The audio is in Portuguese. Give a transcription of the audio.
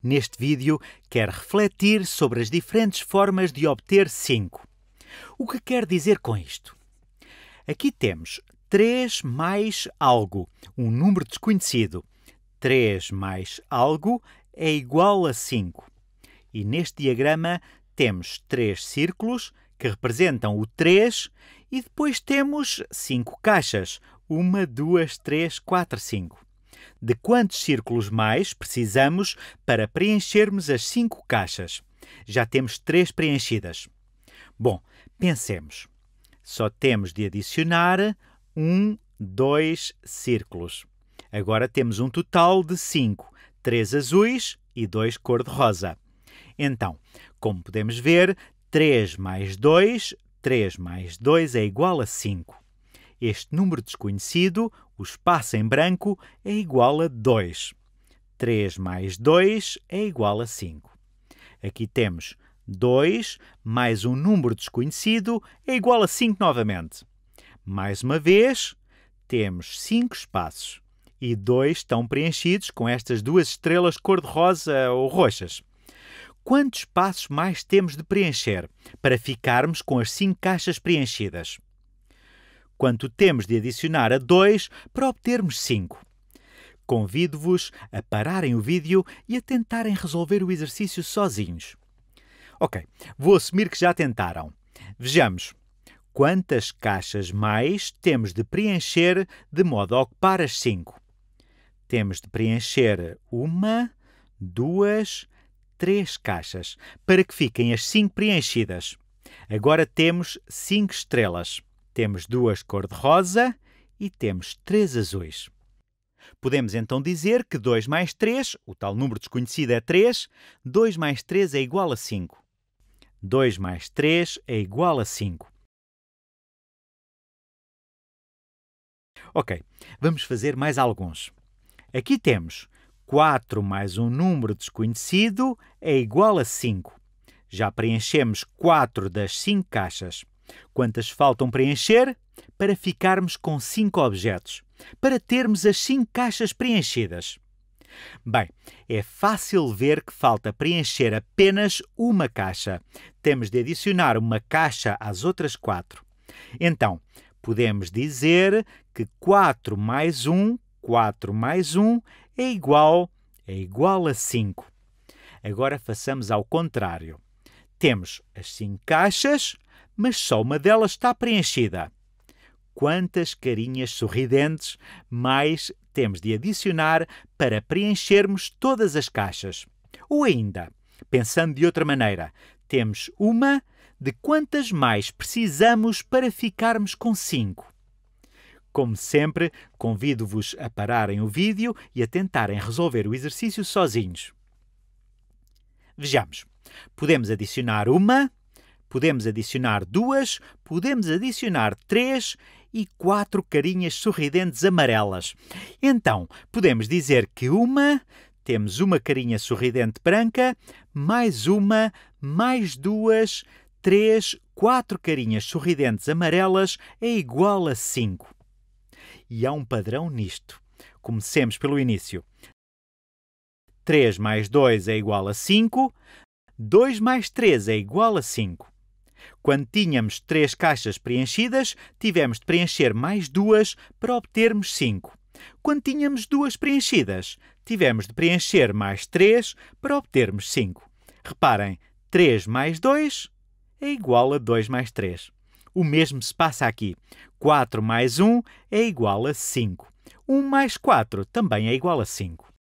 Neste vídeo, quero refletir sobre as diferentes formas de obter 5. O que quer dizer com isto? Aqui temos 3 mais algo, um número desconhecido. 3 mais algo é igual a 5. E neste diagrama temos 3 círculos que representam o 3 e depois temos 5 caixas. 1, 2, 3, 4, 5 de quantos círculos mais precisamos para preenchermos as cinco caixas. Já temos três preenchidas. Bom, pensemos. Só temos de adicionar um, dois círculos. Agora temos um total de cinco, três azuis e dois cor-de-rosa. Então, como podemos ver, 3 mais 2, 3 mais 2 é igual a 5. Este número desconhecido, o espaço em branco, é igual a 2. 3 mais 2 é igual a 5. Aqui temos 2 mais um número desconhecido é igual a 5 novamente. Mais uma vez, temos 5 espaços e 2 estão preenchidos com estas duas estrelas cor-de-rosa ou roxas. Quantos espaços mais temos de preencher para ficarmos com as 5 caixas preenchidas? quanto temos de adicionar a 2 para obtermos 5. Convido-vos a pararem o vídeo e a tentarem resolver o exercício sozinhos. Ok, vou assumir que já tentaram. Vejamos. Quantas caixas mais temos de preencher de modo a ocupar as 5? Temos de preencher uma, duas, três caixas para que fiquem as 5 preenchidas. Agora temos 5 estrelas. Temos duas cor-de-rosa e temos três azuis. Podemos então dizer que 2 mais 3, o tal número desconhecido é 3, 2 mais 3 é igual a 5. 2 mais 3 é igual a 5. Ok, vamos fazer mais alguns. Aqui temos 4 mais um número desconhecido é igual a 5. Já preenchemos 4 das 5 caixas. Quantas faltam preencher? Para ficarmos com 5 objetos, para termos as 5 caixas preenchidas. Bem, é fácil ver que falta preencher apenas uma caixa. Temos de adicionar uma caixa às outras quatro. Então, podemos dizer que 4 mais 1, 4 mais 1 é igual, é igual a 5. Agora façamos ao contrário. Temos as 5 caixas, mas só uma delas está preenchida. Quantas carinhas sorridentes mais temos de adicionar para preenchermos todas as caixas? Ou ainda, pensando de outra maneira, temos uma, de quantas mais precisamos para ficarmos com cinco? Como sempre, convido-vos a pararem o vídeo e a tentarem resolver o exercício sozinhos. Vejamos. Podemos adicionar uma, Podemos adicionar duas, podemos adicionar três e quatro carinhas sorridentes amarelas. Então, podemos dizer que uma temos uma carinha sorridente branca, mais uma, mais duas, três, quatro carinhas sorridentes amarelas é igual a cinco. E há um padrão nisto. Comecemos pelo início. 3 mais 2 é igual a 5. 2 mais 3 é igual a 5. Quando tínhamos três caixas preenchidas, tivemos de preencher mais duas para obtermos cinco. Quando tínhamos duas preenchidas, tivemos de preencher mais três para obtermos cinco. Reparem, 3 mais 2 é igual a 2 mais 3. O mesmo se passa aqui. 4 mais 1 é igual a 5. 1 mais 4 também é igual a 5.